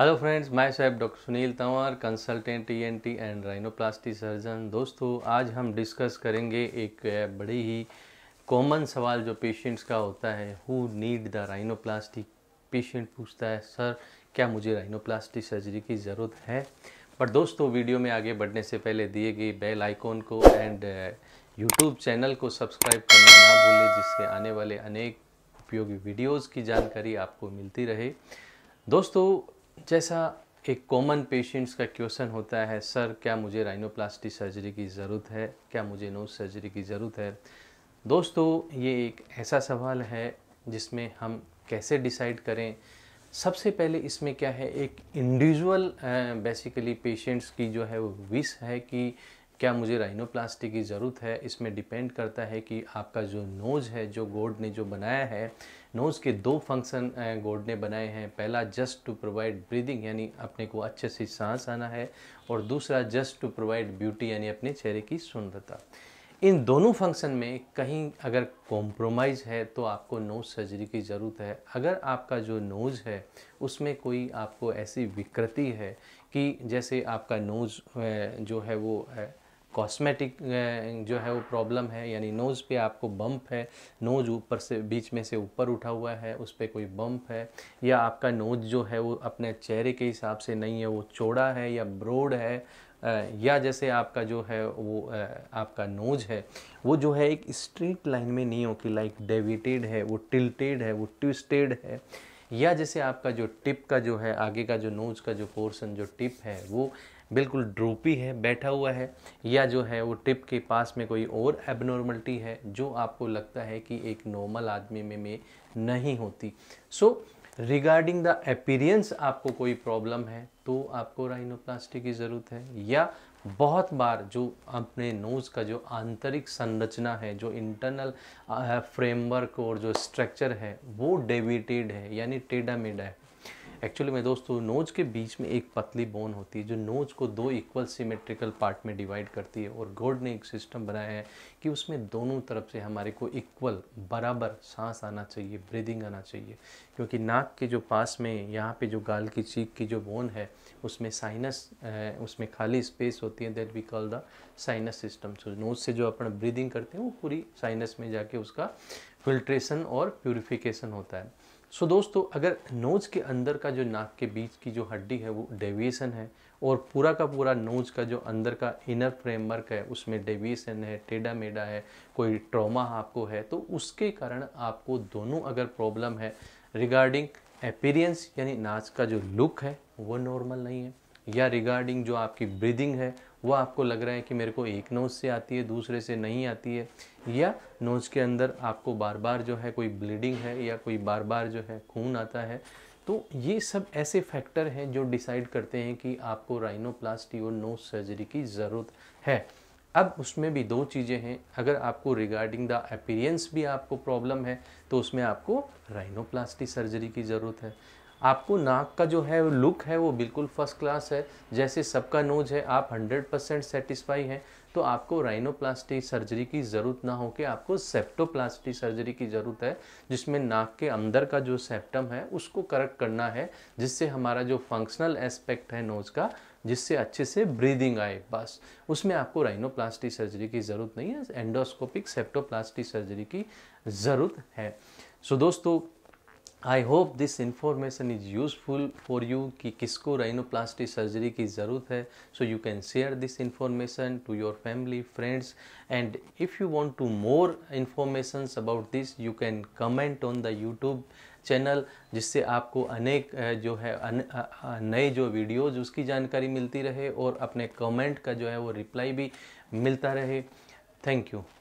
hello friends मैं साहब doctor Sunil Tanwar consultant E and rhinoplasty surgeon दोस्तों आज हम डिस्कस करेंगे एक बड़े ही कॉमन सवाल जो पेशेंट्स का होता है who need the rhinoplasty patient पूछता है सर क्या मुझे राइनोप्लास्टी सर्जरी की ज़रूरत है बट दोस्तों वीडियो में आगे बढ़ने से पहले दिए गए बेल आइकॉन को एंड यूट्यूब चैनल को सब्सक्राइब करना ना भूलें जिससे आने वाले अनेक उपयोगी वीडियोज़ की जानकारी आपको मिलती रहे दोस्तों जैसा एक कॉमन पेशेंट्स का क्वेश्चन होता है सर क्या मुझे राइनोप्लास्टी सर्जरी की ज़रूरत है क्या मुझे नोज सर्जरी की ज़रूरत है दोस्तों ये एक ऐसा सवाल है जिसमें हम कैसे डिसाइड करें सबसे पहले इसमें क्या है एक इंडिविजुअल बेसिकली पेशेंट्स की जो है वो विश है कि क्या मुझे राइनोप्लास्टी की ज़रूरत है इसमें डिपेंड करता है कि आपका जो नोज़ है जो गोड ने जो बनाया है नोज़ के दो फंक्शन गोड ने बनाए हैं पहला जस्ट टू प्रोवाइड ब्रीदिंग यानी अपने को अच्छे से सांस आना है और दूसरा जस्ट टू प्रोवाइड ब्यूटी यानी अपने चेहरे की सुंदरता इन दोनों फंक्शन में कहीं अगर कॉम्प्रोमाइज़ है तो आपको नोज सर्जरी की ज़रूरत है अगर आपका जो नोज़ है उसमें कोई आपको ऐसी विकृति है कि जैसे आपका नोज़ जो है वो कॉस्मेटिक uh, जो है वो प्रॉब्लम है यानी नोज़ पे आपको बम्प है नोज़ ऊपर से बीच में से ऊपर उठा हुआ है उस पर कोई बम्प है या आपका नोज़ जो है वो अपने चेहरे के हिसाब से नहीं है वो चौड़ा है या ब्रोड है uh, या जैसे आपका जो है वो uh, आपका नोज है वो जो है एक स्ट्रेट लाइन में नहीं हो कि लाइक डेविटेड है वो टिल्टेड है वो ट्विस्टेड है या जैसे आपका जो टिप का जो है आगे का जो नोज का जो पोर्सन जो टिप है वो बिल्कुल ड्रोपी है बैठा हुआ है या जो है वो टिप के पास में कोई और एबनॉर्मलिटी है जो आपको लगता है कि एक नॉर्मल आदमी में में नहीं होती so so, regarding the appearance आपको कोई प्रॉब्लम है तो आपको राइनोप्लास्टी की ज़रूरत है या बहुत बार जो अपने नोज़ का जो आंतरिक संरचना है जो इंटरनल फ्रेमवर्क uh, और जो स्ट्रक्चर है वो डेविटेड है यानी टेढ़ा मेढ़ा है एक्चुअली में दोस्तों नोज के बीच में एक पतली बोन होती है जो नोज को दो इक्वल सिमेट्रिकल पार्ट में डिवाइड करती है और गोड ने एक सिस्टम बनाया है कि उसमें दोनों तरफ से हमारे को इक्वल बराबर सांस आना चाहिए ब्रीदिंग आना चाहिए क्योंकि नाक के जो पास में यहाँ पे जो गाल की चीख की जो बोन है उसमें साइनस उसमें खाली स्पेस होती है that we call the sinus system so nose से जो अपन ब्रीदिंग करते हैं वो पूरी साइनस में जाके उसका फिल्ट्रेशन और प्योरीफिकेशन होता है सो so, दोस्तों अगर नोज के अंदर का जो नाक के बीच की जो हड्डी है वो डेविएशन है और पूरा का पूरा नोज का जो अंदर का इनर फ्रेमवर्क है उसमें डेविएशन है टेढ़ा मेढ़ा है कोई ट्रॉमा आपको है तो उसके कारण आपको दोनों अगर प्रॉब्लम है रिगार्डिंग अपीरियंस यानी नाच का जो लुक है वो नॉर्मल नहीं है या रिगार्डिंग जो आपकी ब्रीदिंग है वो आपको लग रहा है कि मेरे को एक नोज से आती है दूसरे से नहीं आती है या नोज के अंदर आपको बार बार जो है कोई ब्लीडिंग है या कोई बार बार जो है खून आता है तो ये सब ऐसे फैक्टर हैं जो डिसाइड करते हैं कि आपको राइनोप्लास्टी और नोज सर्जरी की ज़रूरत है अब उसमें भी दो चीज़ें हैं अगर आपको रिगार्डिंग द अपीरियंस भी आपको प्रॉब्लम है तो उसमें आपको राइनोप्लास्टी सर्जरी की ज़रूरत है आपको नाक का जो है लुक है वो बिल्कुल फर्स्ट क्लास है जैसे सबका नोज है आप 100 परसेंट सेटिस्फाई हैं तो आपको राइनोप्लास्टी सर्जरी की ज़रूरत ना हो के आपको सेप्टोप्लास्टी सर्जरी की ज़रूरत है जिसमें नाक के अंदर का जो सेप्टम है उसको करेक्ट करना है जिससे हमारा जो फंक्शनल एस्पेक्ट है नोज़ का जिससे अच्छे से ब्रीदिंग आए बस उसमें आपको राइनोप्लास्टी सर्जरी की ज़रूरत नहीं है एंडोस्कोपिक सेप्टोप्लास्टी सर्जरी की ज़रूरत है सो so, दोस्तों I hope this information is useful for you कि किसको राइनोप्लास्टी सर्जरी की ज़रूरत है so you can share this information to your family friends and if you want to more informations about this you can comment on the YouTube channel जिससे आपको अनेक जो है नए जो वीडियोज उसकी जानकारी मिलती रहे और अपने कमेंट का जो है वो रिप्लाई भी मिलता रहे थैंक यू